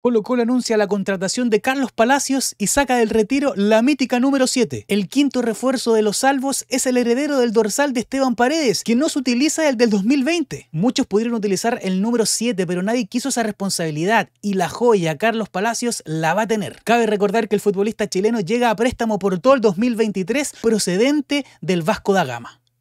Colo Colo anuncia la contratación de Carlos Palacios y saca del retiro la mítica número 7. El quinto refuerzo de los salvos es el heredero del dorsal de Esteban Paredes, que no se utiliza el del 2020. Muchos pudieron utilizar el número 7, pero nadie quiso esa responsabilidad y la joya Carlos Palacios la va a tener. Cabe recordar que el futbolista chileno llega a préstamo por todo el 2023 procedente del Vasco da Gama.